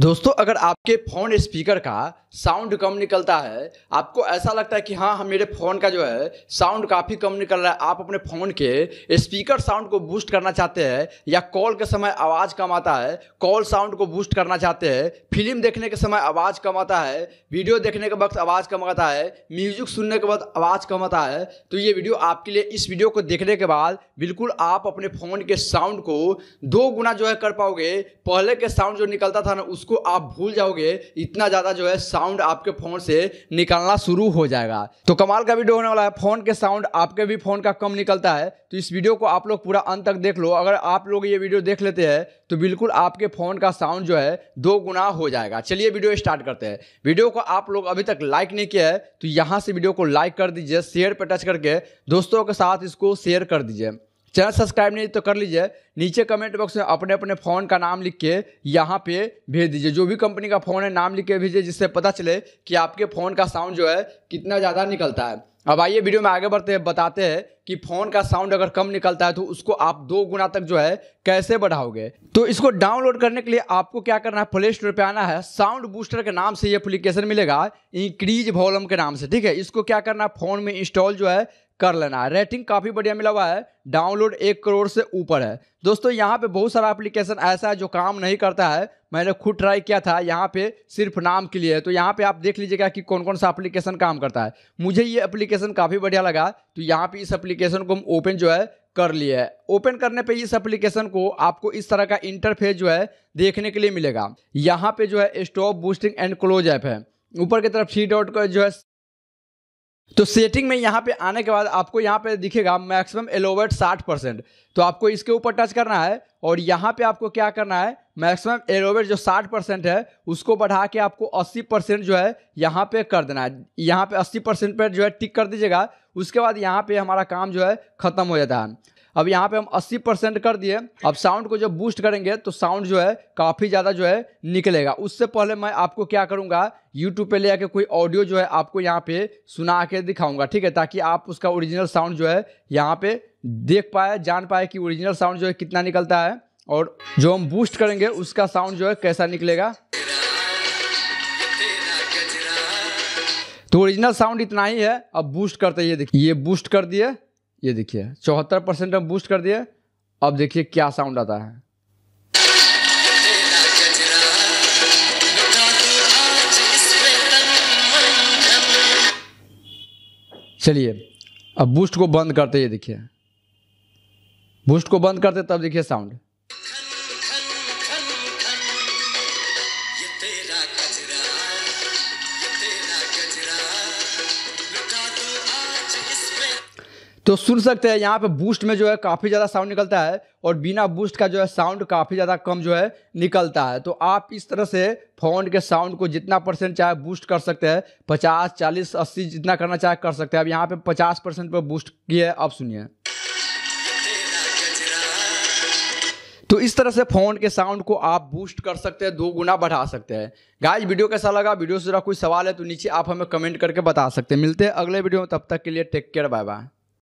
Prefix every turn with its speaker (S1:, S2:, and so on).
S1: दोस्तों अगर आपके फ़ोन स्पीकर का साउंड कम निकलता है आपको ऐसा लगता है कि हाँ हम मेरे फ़ोन का जो है साउंड काफ़ी कम निकल रहा है आप अपने फ़ोन के स्पीकर साउंड को बूस्ट करना चाहते हैं या कॉल के समय आवाज़ कम आता है कॉल साउंड को बूस्ट करना चाहते हैं फिल्म देखने के समय आवाज़ कम आता है वीडियो देखने के वक्त आवाज़ कम आता है म्यूजिक सुनने के वक्त आवाज़ कम आता है तो ये वीडियो आपके लिए इस वीडियो को देखने के बाद बिल्कुल आप अपने फ़ोन के साउंड को दो गुना जो है कर पाओगे पहले के साउंड जो निकलता था ना उसको उसको आप भूल जाओगे इतना ज़्यादा जो है साउंड आपके फ़ोन से निकालना शुरू हो जाएगा तो कमाल का वीडियो होने वाला है फ़ोन के साउंड आपके भी फ़ोन का कम निकलता है तो इस वीडियो को आप लोग पूरा अंत तक देख लो अगर आप लोग ये वीडियो देख लेते हैं तो बिल्कुल आपके फ़ोन का साउंड जो है दो गुना हो जाएगा चलिए वीडियो स्टार्ट करते हैं वीडियो को आप लोग अभी तक लाइक नहीं किया है तो यहाँ से वीडियो को लाइक कर दीजिए शेयर पर टच करके दोस्तों के साथ इसको शेयर कर दीजिए चैनल सब्सक्राइब नहीं तो कर लीजिए नीचे कमेंट बॉक्स में अपने अपने फ़ोन का नाम लिख के यहाँ पे भेज दीजिए जो भी कंपनी का फ़ोन है नाम लिख के भेजिए जिससे पता चले कि आपके फ़ोन का साउंड जो है कितना ज़्यादा निकलता है अब आइए वीडियो में आगे बढ़ते हैं बताते हैं कि फ़ोन का साउंड अगर कम निकलता है तो उसको आप दो गुना तक जो है कैसे बढ़ाओगे तो इसको डाउनलोड करने के लिए आपको क्या करना है प्ले स्टोर पर आना है साउंड बूस्टर के नाम से ये एप्लीकेशन मिलेगा इंक्रीज वॉल्यूम के नाम से ठीक है इसको क्या करना है फ़ोन में इंस्टॉल जो है कर लेना है रेटिंग काफ़ी बढ़िया मिला हुआ है डाउनलोड एक करोड़ से ऊपर है दोस्तों यहाँ पे बहुत सारा एप्लीकेशन ऐसा है जो काम नहीं करता है मैंने खुद ट्राई किया था यहाँ पे सिर्फ नाम के लिए है तो यहाँ पे आप देख लीजिएगा कि कौन कौन सा एप्लीकेशन काम करता है मुझे ये एप्लीकेशन काफ़ी बढ़िया लगा तो यहाँ पर इस एप्लीकेशन को हम ओपन जो है कर लिए है ओपन करने पे इस एप्लीकेशन को आपको इस तरह का इंटरफेस जो है देखने के लिए मिलेगा यहाँ पे जो है stop boosting and close app है ऊपर की तरफ थ्री डॉट का जो है तो सेटिंग में यहाँ पे आने के बाद आपको यहाँ पे दिखेगा मैक्सिमम एलोवेट साठ परसेंट तो आपको इसके ऊपर टच करना है और यहाँ पे आपको क्या करना है मैक्सिमम एलोवेट जो साठ परसेंट है उसको बढ़ा के आपको अस्सी परसेंट जो है यहाँ पे कर देना है यहाँ पे अस्सी परसेंट पर जो है टिक कर दीजिएगा उसके बाद यहाँ पे हमारा काम जो है ख़त्म हो जाता है अब यहाँ पे हम 80 परसेंट कर दिए अब साउंड को जब बूस्ट करेंगे तो साउंड जो है काफ़ी ज़्यादा जो है निकलेगा उससे पहले मैं आपको क्या करूँगा यूट्यूब पे ले आके कोई ऑडियो जो है आपको यहाँ पे सुना के दिखाऊंगा ठीक है ताकि आप उसका ओरिजिनल साउंड जो है यहाँ पे देख पाए जान पाए कि ओरिजिनल साउंड जो है कितना निकलता है और जो हम बूस्ट करेंगे उसका साउंड जो है कैसा निकलेगा तो ओरिजिनल साउंड इतना ही है अब बूस्ट करते ये देखिए ये बूस्ट कर दिए ये देखिए चौहत्तर परसेंट हम बूस्ट कर दिए अब देखिए क्या साउंड आता है चलिए अब बूस्ट को बंद करते ये देखिए बूस्ट को बंद करते तब देखिए साउंड तो सुन सकते हैं यहाँ पे बूस्ट में जो है काफ़ी ज़्यादा साउंड निकलता है और बिना बूस्ट का जो है साउंड काफ़ी ज़्यादा कम जो है निकलता है तो आप इस तरह से फ़ोन के साउंड को जितना परसेंट चाहे बूस्ट कर सकते हैं पचास चालीस अस्सी जितना करना चाहे कर सकते हैं अब यहाँ पे पचास परसेंट पर बूस्ट किया अब सुनिए तो इस तरह से फ़ोन के साउंड को आप बूस्ट कर सकते हैं दो गुना बढ़ा सकते हैं गाइस वीडियो कैसा लगा वीडियो से जरा कोई सवाल है तो नीचे आप हमें कमेंट करके बता सकते हैं मिलते हैं अगले वीडियो में तब तक के लिए टेक केयर बाय बाय